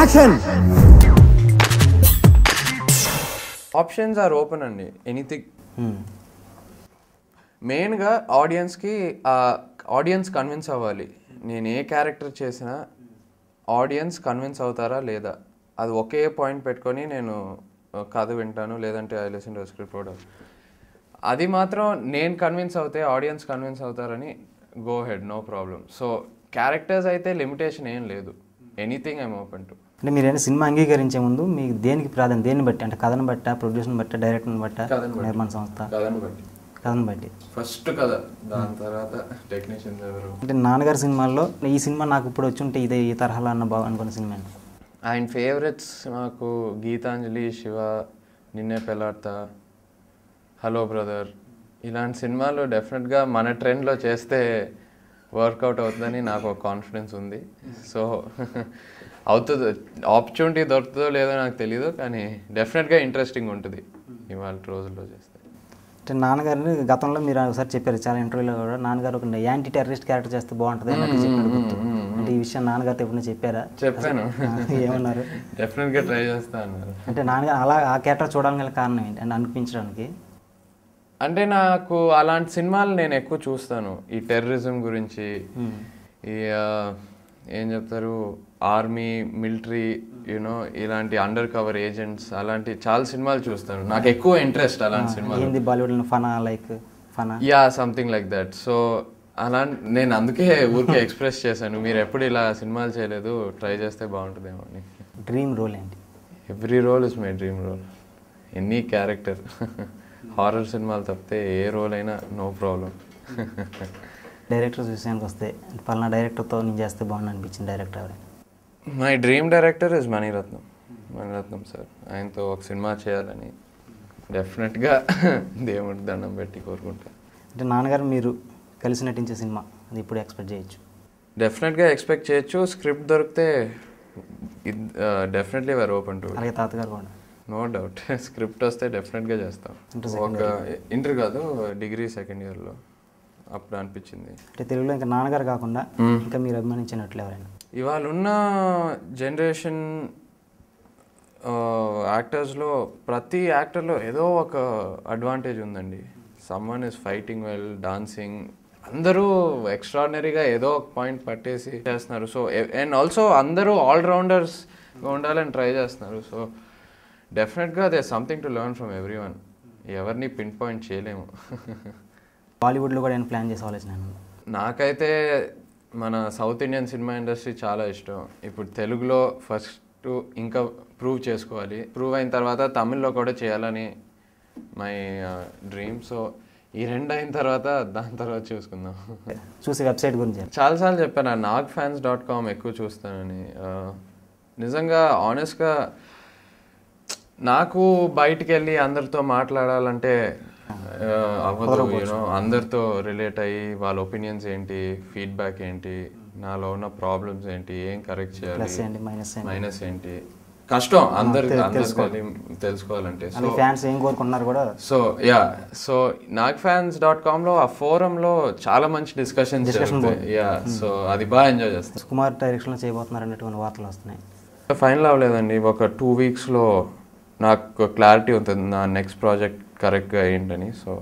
Action options are open అండి anything మెయిన్గా ఆడియన్స్కి ఆడియన్స్ కన్విన్స్ అవ్వాలి నేను ఏ క్యారెక్టర్ చేసినా ఆడియన్స్ కన్విన్స్ అవుతారా లేదా అది ఒకే పాయింట్ పెట్టుకొని నేను కథ వింటాను లేదంటే ఐ లిసన్ స్క్రిప్ట్ ప్రోడక్ట్ అది మాత్రం నేను కన్విన్స్ అవుతే ఆడియన్స్ కన్విన్స్ అవుతారని go ahead no problem so characters అయితే లిమిటేషన్ ఏం లేదు ఎనీథింగ్ ఐమ్ ఓపెన్ టు అంటే మీరు ఏదైనా సినిమా అంగీకరించే ముందు మీకు దేనికి ప్రాధాన్యత దేన్ని బట్టి అంటే కథను బట్ట ప్రొడ్యూసర్ బట్ట డైరెక్టర్ బట్ట నిర్మాణ సంస్థ కథను బట్టి ఫస్ట్ కథ దాని తర్వాత టెక్నీషియన్ ఎవరు అంటే నాన్నగారు సినిమాల్లో ఈ సినిమా నాకు ఇప్పుడు వచ్చి ఉంటే ఇదే ఈ తరహాలో అన్న బాగా అనుకున్న సినిమా ఆయన ఫేవరెట్స్ నాకు గీతాంజలి శివ నిన్నే పెళ్ళాడతా హలో బ్రదర్ ఇలాంటి సినిమాలు డెఫినెట్గా మన ట్రెండ్లో చేస్తే వర్కౌట్ అవుతుందని నాకు ఒక కాన్ఫిడెన్స్ ఉంది సో అవుతుంది ఆపర్చునిటీ దొరుకుతుందో లేదో నాకు తెలియదు కానీ డెఫినెట్గా ఇంట్రెస్టింగ్ ఉంటుంది ఇవాళ రోజుల్లో చేస్తే అంటే నాన్నగారిని గతంలో మీరు ఒకసారి చెప్పారు చాలా ఇంటర్వ్యూలో కూడా నాన్నగారు ఒక యాంటీ టెర్రరిస్ట్ క్యారెక్టర్ చేస్తే బాగుంటుంది అంటే ఈ విషయం నాన్నగారితో ఎప్పుడైనా చెప్పారా చెప్పాను ఏమన్నారు డెఫినెట్గా ట్రై చేస్తాను అంటే నాన్నగారు అలా ఆ క్యారెక్టర్ చూడడానికి కారణం ఏంటి అని అనిపించడానికి అంటే నాకు అలాంటి సినిమాలు నేను ఎక్కువ చూస్తాను ఈ టెర్రరిజం గురించి hmm. ఈ ఏం చెప్తారు ఆర్మీ మిలిటరీ యూనో ఇలాంటి అండర్ కవర్ ఏజెంట్స్ అలాంటి చాలా సినిమాలు చూస్తాను నాకు ఎక్కువ ఇంట్రెస్ట్ అలాంటి ah, సినిమాలు Bollywood like yeah something like that so అలా నేను అందుకే ఊరికే ఎక్స్ప్రెస్ చేశాను మీరు ఎప్పుడు ఇలా సినిమాలు చేయలేదు ట్రై చేస్తే బాగుంటుందేమో డ్రీమ్ రోల్ ఏంటి every role is my dream role any character horror సినిమాలు తప్పితే ఏ రోల్ అయినా నో ప్రాబ్లం డైరెక్టర్స్ విషయానికి వస్తే పలానా డైరెక్టర్తో నేను చేస్తే బాగుంది అనిపించింది డైరెక్టర్ ఎవరైనా my dream director is Mani Ratnam Mani Ratnam sir ఆయనతో ఒక సినిమా చేయాలని డెఫినెట్గా దేవుడి దండం పెట్టి కోరుకుంటా అంటే నాన్నగారు మీరు కలిసి నటించే సినిమా అది ఇప్పుడు ఎక్స్పెక్ట్ చేయొచ్చు డెఫినెట్గా ఎక్స్పెక్ట్ చేయొచ్చు స్క్రిప్ట్ దొరికితే డెఫినెట్లీ వేర్ ఓపెన్ టు అలాగే తాతగారు కూడా నో డౌట్ స్క్రిప్ట్ వస్తే డెఫినెట్గా చేస్తాం ఒక ఇంటర్ కాదు డిగ్రీ సెకండ్ ఇయర్లో అప్పుడు అనిపించింది అంటే తెలుగులో ఇంకా నాన్నగారు కాకుండా ఇంకా మీరు అభిమానించినట్లు ఎవరైనా ఇవాళ ఉన్న జనరేషన్ యాక్టర్స్లో ప్రతి యాక్టర్లో ఏదో ఒక అడ్వాంటేజ్ ఉందండి someone is fighting well dancing అందరూ ఎక్స్ట్రాడినరీగా ఏదో ఒక పాయింట్ పట్టేసి చేస్తున్నారు సో అండ్ ఆల్సో అందరూ ఆల్రౌండర్స్ ఉండాలని ట్రై చేస్తున్నారు సో డెఫినెట్గా they something to learn from every one ఎవరిని పిన్ పాయింట్ చేయలేము బాలీవుడ్లో కూడా నేను ప్లాన్ చేసి ఆలోచన నాకైతే మన సౌత్ ఇండియన్ సినిమా ఇండస్ట్రీ చాలా ఇష్టం ఇప్పుడు తెలుగులో ఫస్ట్ ఇంకా ప్రూవ్ చేసుకోవాలి ప్రూవ్ అయిన తర్వాత తమిళ్లో కూడా చేయాలని మై డ్రీమ్ సో ఈ రెండు అయిన తర్వాత దాని తర్వాత చూసుకుందాం చూసి వెబ్సైట్ గురించి చాలాసార్లు చెప్పాను నాగ్ ఫ్యాన్స్ డాట్ కామ్ ఎక్కువ చూస్తానని uh, నిజంగా ఆనెస్ట్గా నాకు బయటికి వెళ్ళి అందరితో మాట్లాడాలంటే అవ్వదు యూనో అందరితో రిలేట్ అయ్యి వాళ్ళ ఒపీనియన్స్ ఏంటి ఫీడ్బ్యాక్ ఏంటి నాలో ఉన్న ప్రాబ్లమ్స్ ఏంటి ఏం కరెక్ట్ చేయాలి మైనస్ ఏంటి కష్టం అందరికి తెలుసుకోవాలి తెలుసుకోవాలంటే ఫ్యాన్స్ ఏం కోరుకున్నారు కూడా so yeah so Nag fans dot com లో ఆ ఫోరం లో చాలా మంచి డిస్కషన్ యా సో అది బాగా ఎంజాయ్ చేస్తాం కుమార్ డైరెక్షన్ లో చేయబోతున్నారు అన్నటువంటి వార్తలు వస్తున్నాయి ఫైనల్ అవ్వలేదండి ఒక టూ వీక్స్ లో నాకు క్లారిటీ ఉంటుంది నా నెక్స్ట్ ప్రాజెక్ట్ కరెక్ట్గా ఏంటని సో